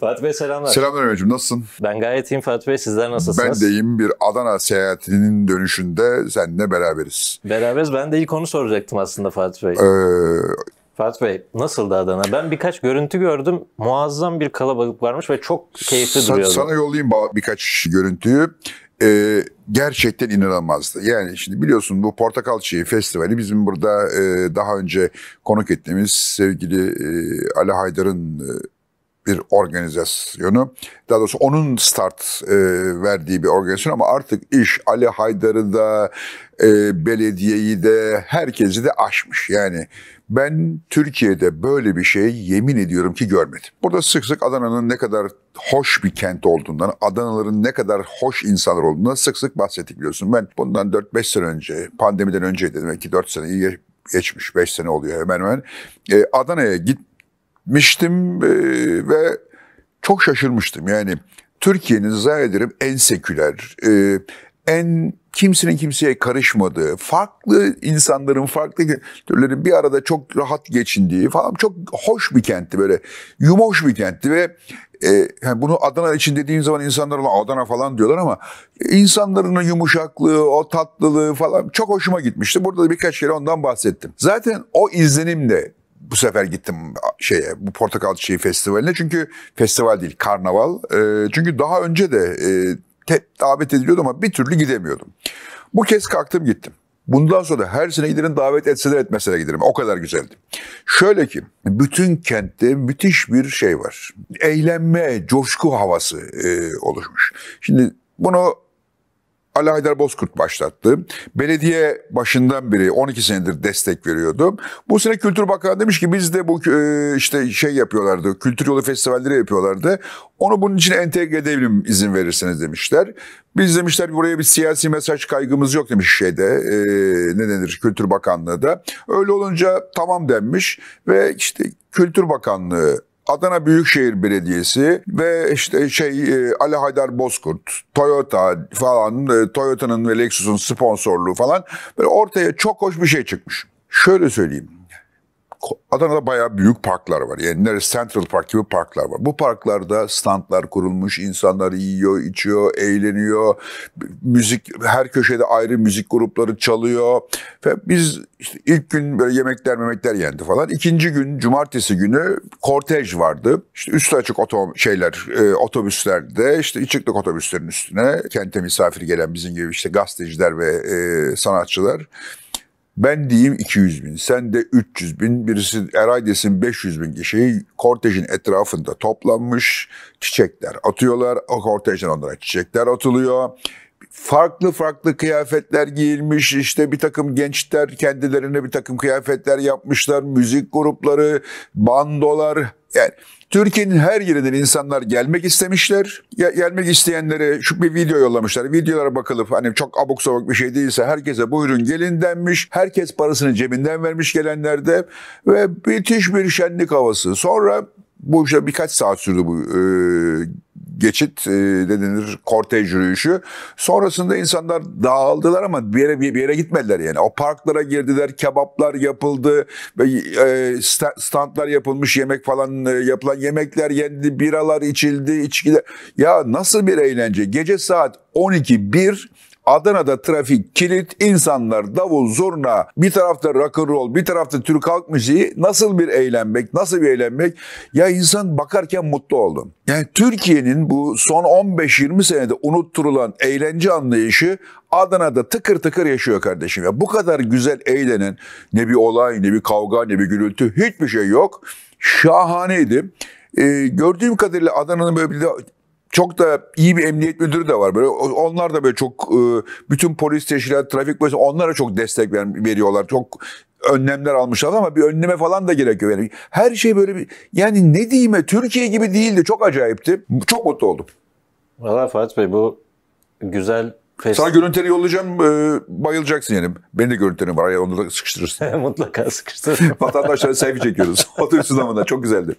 Fatih Bey selamlar. Selamlar Ömer'cim nasılsın? Ben gayet iyiyim Fatih Bey sizler nasılsınız? Ben deyim bir Adana seyahatinin dönüşünde seninle beraberiz. Beraberiz ben de ilk onu soracaktım aslında Fatih Bey. Ee, Fatih Bey nasıldı Adana? Ben birkaç görüntü gördüm. Muazzam bir kalabalık varmış ve çok keyifli Sa- duruyordu. Sana yollayayım birkaç görüntüyü. Ee, gerçekten inanılmazdı. Yani şimdi biliyorsun bu Portakal Çiği Festivali bizim burada e, daha önce konuk ettiğimiz sevgili e, Ali Haydar'ın e, bir organizasyonu. Daha doğrusu onun start e, verdiği bir organizasyon ama artık iş Ali Haydar'ı da, e, belediyeyi de, herkesi de aşmış. Yani ben Türkiye'de böyle bir şey yemin ediyorum ki görmedim. Burada sık sık Adana'nın ne kadar hoş bir kent olduğundan, Adanaların ne kadar hoş insanlar olduğundan sık sık bahsettik biliyorsun. Ben bundan 4-5 sene önce, pandemiden önceydi demek ki 4 seneyi geçmiş 5 sene oluyor hemen hemen. Ee, Adana'ya git gitmiştim e, ve çok şaşırmıştım. Yani Türkiye'nin zannederim en seküler, e, en kimsenin kimseye karışmadığı, farklı insanların farklı türlerin bir arada çok rahat geçindiği falan çok hoş bir kentti böyle yumoş bir kentti ve e, yani bunu Adana için dediğin zaman insanlar Adana falan diyorlar ama insanların yumuşaklığı, o tatlılığı falan çok hoşuma gitmişti. Burada da birkaç kere ondan bahsettim. Zaten o izlenimle bu sefer gittim şeye bu Portakal Çiçeği Festivali'ne çünkü festival değil karnaval. E, çünkü daha önce de e, te, davet ediliyordum ama bir türlü gidemiyordum. Bu kez kalktım gittim. Bundan sonra her sene giderim davet etseler etmeseler giderim. O kadar güzeldi. Şöyle ki bütün kentte müthiş bir şey var. Eğlenme, coşku havası e, oluşmuş. Şimdi bunu Ali Haydar Bozkurt başlattı. Belediye başından biri 12 senedir destek veriyordu. Bu sene Kültür Bakanı demiş ki biz de bu e, işte şey yapıyorlardı. Kültür yolu festivalleri yapıyorlardı. Onu bunun için entegre edelim izin verirseniz demişler. Biz demişler buraya bir siyasi mesaj kaygımız yok demiş şeyde e, ne denir Kültür Bakanlığı da. Öyle olunca tamam denmiş ve işte Kültür Bakanlığı Adana Büyükşehir Belediyesi ve işte şey e, Ali Haydar Bozkurt, Toyota falan, e, Toyota'nın ve Lexus'un sponsorluğu falan böyle ortaya çok hoş bir şey çıkmış. Şöyle söyleyeyim. Adana'da bayağı büyük parklar var. Yani neresi Central Park gibi parklar var. Bu parklarda standlar kurulmuş, insanlar yiyor, içiyor, eğleniyor. Müzik, her köşede ayrı müzik grupları çalıyor. Ve biz işte ilk gün böyle yemekler memekler yendi falan. İkinci gün, cumartesi günü kortej vardı. İşte üstü açık otom şeyler, e, otobüslerde işte çıktık otobüslerin üstüne. Kente misafir gelen bizim gibi işte gazeteciler ve e, sanatçılar. Ben diyeyim 200 bin, sen de 300 bin, birisi Eray desin 500 bin kişiyi kortejin etrafında toplanmış çiçekler atıyorlar. O kortejden onlara çiçekler atılıyor farklı farklı kıyafetler giyilmiş işte bir takım gençler kendilerine bir takım kıyafetler yapmışlar müzik grupları bandolar yani Türkiye'nin her yerinden insanlar gelmek istemişler. Ya, gelmek isteyenlere şu bir video yollamışlar. Videolara bakılıp hani çok abuk sabuk bir şey değilse herkese buyurun gelin denmiş. Herkes parasını cebinden vermiş gelenlerde ve müthiş bir şenlik havası. Sonra bu işte birkaç saat sürdü bu e, geçit e, denir kortej yürüyüşü. Sonrasında insanlar dağıldılar ama bir yere, bir yere gitmediler yani. O parklara girdiler, kebaplar yapıldı, e, standlar yapılmış, yemek falan e, yapılan yemekler yendi, biralar içildi, içkiler. Ya nasıl bir eğlence? Gece saat 12, 1 Adana'da trafik kilit, insanlar davul, zurna, bir tarafta rock roll, bir tarafta Türk halk müziği nasıl bir eğlenmek, nasıl bir eğlenmek? Ya insan bakarken mutlu oldum. Yani Türkiye'nin bu son 15-20 senede unutturulan eğlence anlayışı Adana'da tıkır tıkır yaşıyor kardeşim. Ya bu kadar güzel eğlenen ne bir olay, ne bir kavga, ne bir gürültü hiçbir şey yok. Şahaneydi. Ee, gördüğüm kadarıyla Adana'nın böyle bir çok da iyi bir emniyet müdürü de var. Böyle onlar da böyle çok e, bütün polis teşkilat, trafik polisi onlara çok destek veriyorlar. Çok önlemler almışlar ama bir önleme falan da gerekiyor. Yani her şey böyle bir yani ne diyeyim Türkiye gibi değildi. Çok acayipti. Çok mutlu oldum. Valla Fatih Bey bu güzel Fes... Sana görüntüleri yollayacağım. E, bayılacaksın yani. Benim de görüntülerim var. Onu da sıkıştırırsın. Mutlaka sıkıştırırım. Vatandaşlara selfie çekiyoruz. Otobüs zamanında çok güzeldi.